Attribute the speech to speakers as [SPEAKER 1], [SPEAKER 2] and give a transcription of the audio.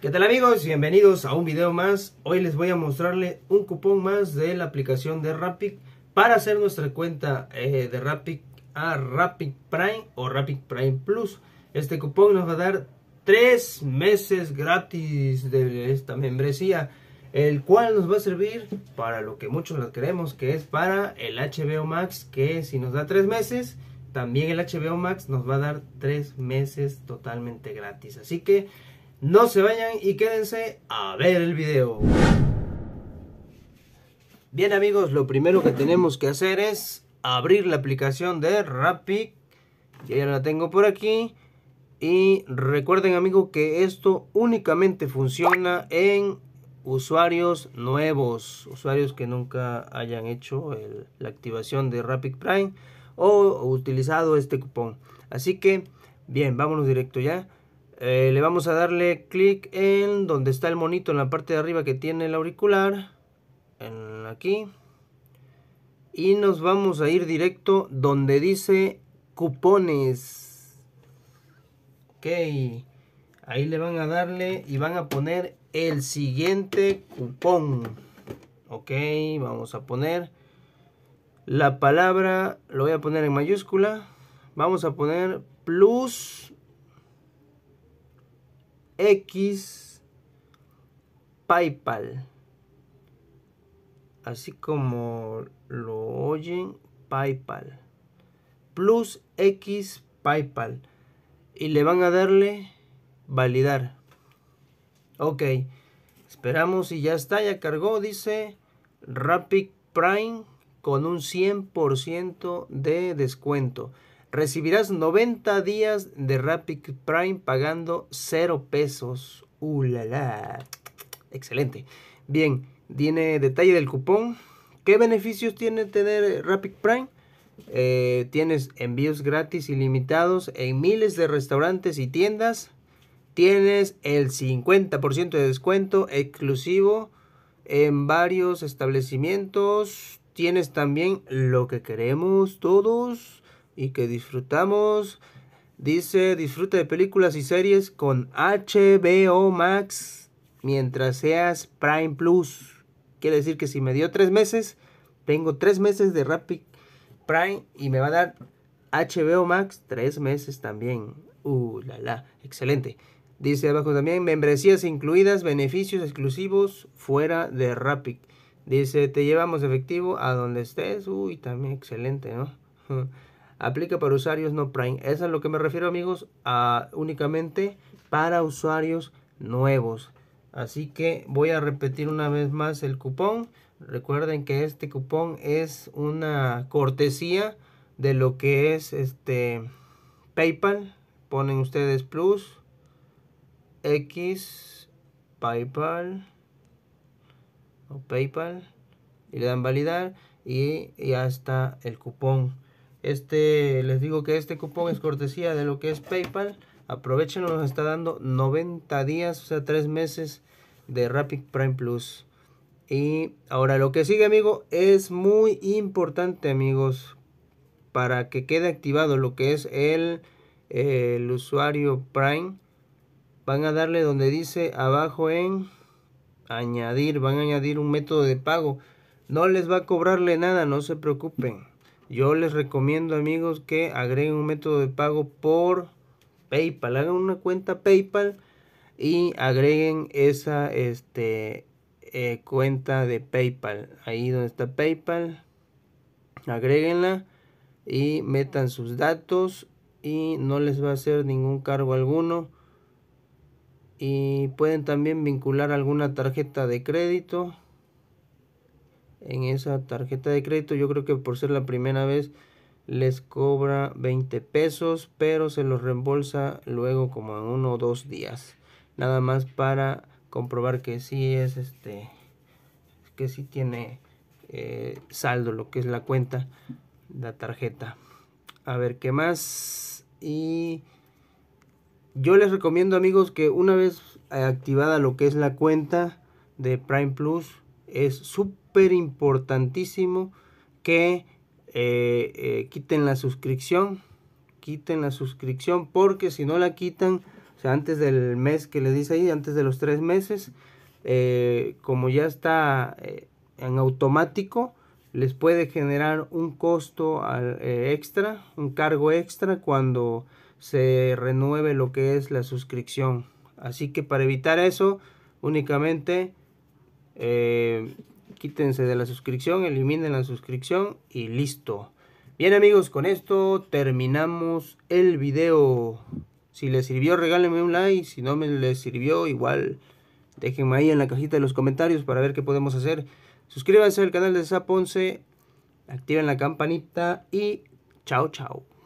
[SPEAKER 1] ¿Qué tal amigos? Bienvenidos a un video más. Hoy les voy a mostrarle un cupón más de la aplicación de Rapid para hacer nuestra cuenta eh, de Rapid a Rapid Prime o Rapid Prime Plus. Este cupón nos va a dar 3 meses gratis de esta membresía, el cual nos va a servir para lo que muchos nos queremos, que es para el HBO Max, que si nos da 3 meses, también el HBO Max nos va a dar 3 meses totalmente gratis. Así que no se vayan y quédense a ver el video. Bien amigos, lo primero que tenemos que hacer es abrir la aplicación de Rapid. Ya la tengo por aquí. Y recuerden amigos que esto únicamente funciona en usuarios nuevos. Usuarios que nunca hayan hecho la activación de Rapid Prime o utilizado este cupón. Así que, bien, vámonos directo ya. Eh, le vamos a darle clic en donde está el monito en la parte de arriba que tiene el auricular. aquí. Y nos vamos a ir directo donde dice cupones. Ok. Ahí le van a darle y van a poner el siguiente cupón. Ok, vamos a poner la palabra, lo voy a poner en mayúscula. Vamos a poner plus X, PayPal. Así como lo oyen, PayPal. Plus X, PayPal. Y le van a darle validar. Ok. Esperamos y ya está, ya cargó, dice Rapid Prime con un 100% de descuento. Recibirás 90 días de Rapid Prime pagando 0 pesos. Uh, Excelente. Bien, tiene detalle del cupón. ¿Qué beneficios tiene tener Rapid Prime? Eh, tienes envíos gratis ilimitados en miles de restaurantes y tiendas. Tienes el 50% de descuento exclusivo en varios establecimientos. Tienes también lo que queremos todos y que disfrutamos. Dice, disfruta de películas y series con HBO Max mientras seas Prime Plus. Quiere decir que si me dio tres meses, tengo tres meses de Rapid Prime y me va a dar HBO Max tres meses también. Uh, la, la, excelente. Dice abajo también, membresías incluidas, beneficios exclusivos fuera de Rapid. Dice, te llevamos efectivo a donde estés. Uy, también excelente, ¿no? Aplica para usuarios no Prime. Eso es a lo que me refiero amigos, a únicamente para usuarios nuevos. Así que voy a repetir una vez más el cupón. Recuerden que este cupón es una cortesía de lo que es este PayPal. Ponen ustedes plus X PayPal o PayPal y le dan validar y ya está el cupón. Este, les digo que este cupón es cortesía de lo que es PayPal. Aprovechenlo, nos está dando 90 días, o sea, 3 meses de Rapid Prime Plus. Y ahora lo que sigue, amigo, es muy importante, amigos, para que quede activado lo que es el, el usuario Prime. Van a darle donde dice abajo en añadir, van a añadir un método de pago. No les va a cobrarle nada, no se preocupen. Yo les recomiendo amigos que agreguen un método de pago por PayPal. Hagan una cuenta PayPal y agreguen esa este, eh, cuenta de PayPal. Ahí donde está PayPal. Agréguenla y metan sus datos y no les va a hacer ningún cargo alguno. Y pueden también vincular alguna tarjeta de crédito en esa tarjeta de crédito. Yo creo que por ser la primera vez les cobra 20 pesos, pero se los reembolsa luego como en uno o dos días. Nada más para comprobar que sí es este, que sí tiene eh, saldo, lo que es la cuenta, la tarjeta. A ver qué más. Y yo les recomiendo amigos que una vez activada lo que es la cuenta de Prime Plus, es súper importantísimo que eh, eh, quiten la suscripción. Quiten la suscripción porque si no la quitan, o sea, antes del mes que le dice ahí, antes de los tres meses, eh, como ya está en automático, les puede generar un costo extra, un cargo extra cuando se renueve lo que es la suscripción. Así que para evitar eso, únicamente eh, quítense de la suscripción, eliminen la suscripción y listo. Bien amigos, con esto terminamos el video. Si les sirvió, regálenme un like. Si no me les sirvió, igual déjenme ahí en la cajita de los comentarios para ver qué podemos hacer. Suscríbanse al canal de Zaponce, activen la campanita y chao chao.